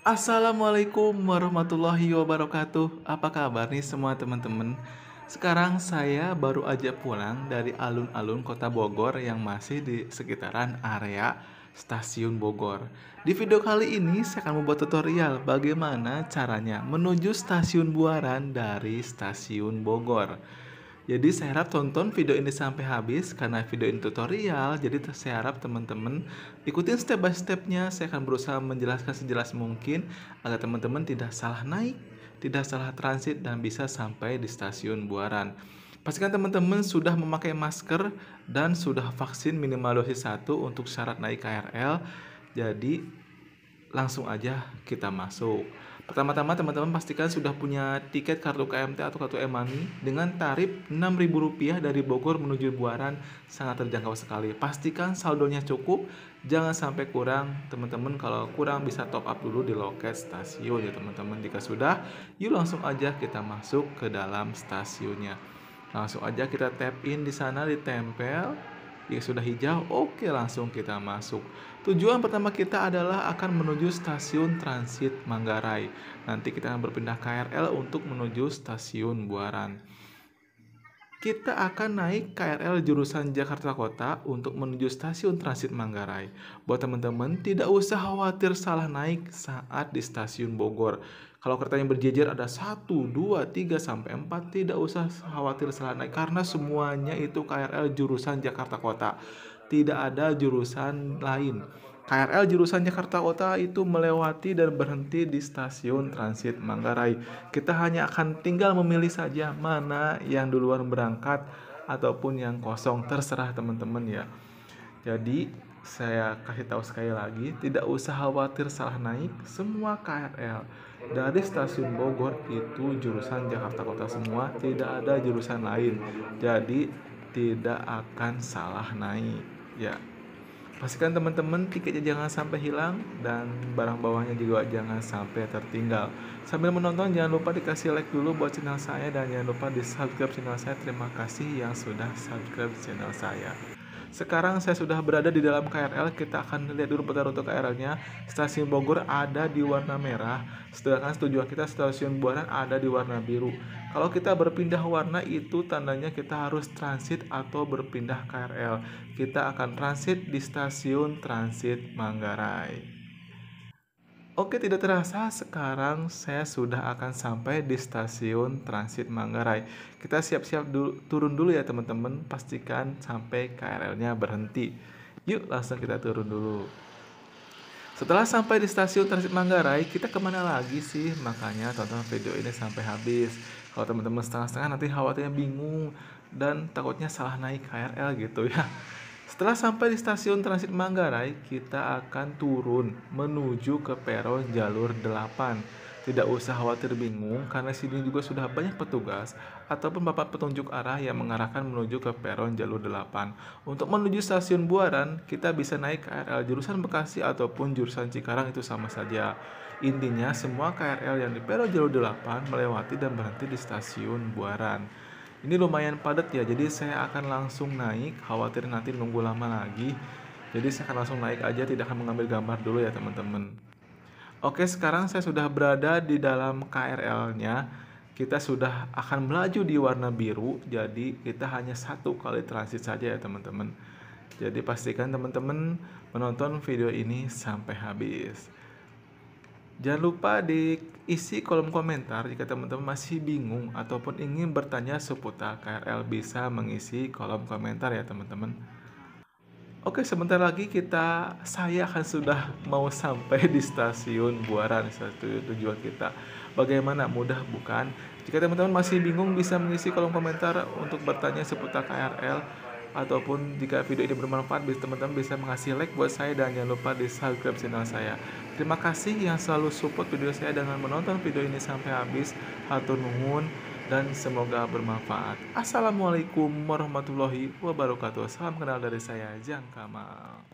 Assalamualaikum warahmatullahi wabarakatuh. Apa kabar nih semua teman-teman? Sekarang saya baru aja pulang dari alun-alun kota Bogor yang masih di sekitaran area stasiun Bogor. Di video kali ini saya akan membuat tutorial bagaimana caranya menuju stasiun Buaran dari stasiun Bogor. Jadi saya harap tonton video ini sampai habis karena video ini tutorial. Jadi saya harap teman-teman ikutin step by stepnya. Saya akan berusaha menjelaskan sejelas mungkin agar teman-teman tidak salah naik, tidak salah transit dan bisa sampai di stasiun Buaran. Pastikan teman-teman sudah memakai masker dan sudah vaksin minimal dosis 1 untuk syarat naik KRL. Jadi langsung aja kita masuk. Pertama-tama teman-teman pastikan sudah punya tiket kartu KMT atau kartu e dengan tarif Rp6.000 dari Bogor menuju Buaran sangat terjangkau sekali. Pastikan saldonya cukup, jangan sampai kurang. Teman-teman kalau kurang bisa top up dulu di loket stasiun ya teman-teman. Jika sudah, yuk langsung aja kita masuk ke dalam stasiunnya. Langsung aja kita tap in di sana ditempel jika sudah hijau, oke langsung kita masuk. Tujuan pertama kita adalah akan menuju stasiun transit Manggarai. Nanti kita akan berpindah KRL untuk menuju stasiun Buaran. Kita akan naik KRL jurusan Jakarta Kota untuk menuju stasiun transit Manggarai. Buat teman-teman, tidak usah khawatir salah naik saat di stasiun Bogor kalau kereta yang berjejer ada 1, 2, 3, sampai 4, tidak usah khawatir salah naik karena semuanya itu KRL jurusan Jakarta Kota. Tidak ada jurusan lain. KRL jurusan Jakarta Kota itu melewati dan berhenti di stasiun transit Manggarai. Kita hanya akan tinggal memilih saja mana yang duluan berangkat ataupun yang kosong terserah teman-teman ya. Jadi saya kasih tahu sekali lagi, tidak usah khawatir salah naik, semua KRL dari stasiun Bogor itu jurusan Jakarta Kota semua, tidak ada jurusan lain. Jadi tidak akan salah naik. Ya. Pastikan teman-teman tiketnya jangan sampai hilang dan barang bawahnya juga jangan sampai tertinggal. Sambil menonton jangan lupa dikasih like dulu buat channel saya dan jangan lupa di subscribe channel saya. Terima kasih yang sudah subscribe channel saya. Sekarang saya sudah berada di dalam KRL, kita akan lihat dulu peta rute KRL-nya. Stasiun Bogor ada di warna merah, sedangkan tujuan kita stasiun Buaran ada di warna biru. Kalau kita berpindah warna itu tandanya kita harus transit atau berpindah KRL. Kita akan transit di stasiun transit Manggarai. Oke, tidak terasa sekarang saya sudah akan sampai di stasiun transit Manggarai. Kita siap-siap dulu, turun dulu ya teman-teman, pastikan sampai KRL-nya berhenti. Yuk, langsung kita turun dulu. Setelah sampai di stasiun transit Manggarai, kita kemana lagi sih? Makanya tonton video ini sampai habis. Kalau teman-teman setengah-setengah nanti khawatirnya bingung dan takutnya salah naik KRL gitu ya. Setelah sampai di stasiun transit Manggarai, kita akan turun menuju ke peron jalur 8. Tidak usah khawatir bingung karena sini juga sudah banyak petugas ataupun bapak petunjuk arah yang mengarahkan menuju ke peron jalur 8. Untuk menuju stasiun Buaran, kita bisa naik KRL jurusan Bekasi ataupun jurusan Cikarang itu sama saja. Intinya semua KRL yang di peron jalur 8 melewati dan berhenti di stasiun Buaran ini lumayan padat ya jadi saya akan langsung naik khawatir nanti nunggu lama lagi jadi saya akan langsung naik aja tidak akan mengambil gambar dulu ya teman-teman oke sekarang saya sudah berada di dalam KRL nya kita sudah akan melaju di warna biru jadi kita hanya satu kali transit saja ya teman-teman jadi pastikan teman-teman menonton video ini sampai habis Jangan lupa diisi kolom komentar jika teman-teman masih bingung ataupun ingin bertanya seputar KRL bisa mengisi kolom komentar ya teman-teman. Oke, sebentar lagi kita saya akan sudah mau sampai di stasiun Buaran satu tujuan kita. Bagaimana mudah bukan? Jika teman-teman masih bingung bisa mengisi kolom komentar untuk bertanya seputar KRL ataupun jika video ini bermanfaat bisa teman-teman bisa mengasih like buat saya dan jangan lupa di subscribe channel saya terima kasih yang selalu support video saya dengan menonton video ini sampai habis hatur nuhun dan semoga bermanfaat assalamualaikum warahmatullahi wabarakatuh salam kenal dari saya Jang Kamal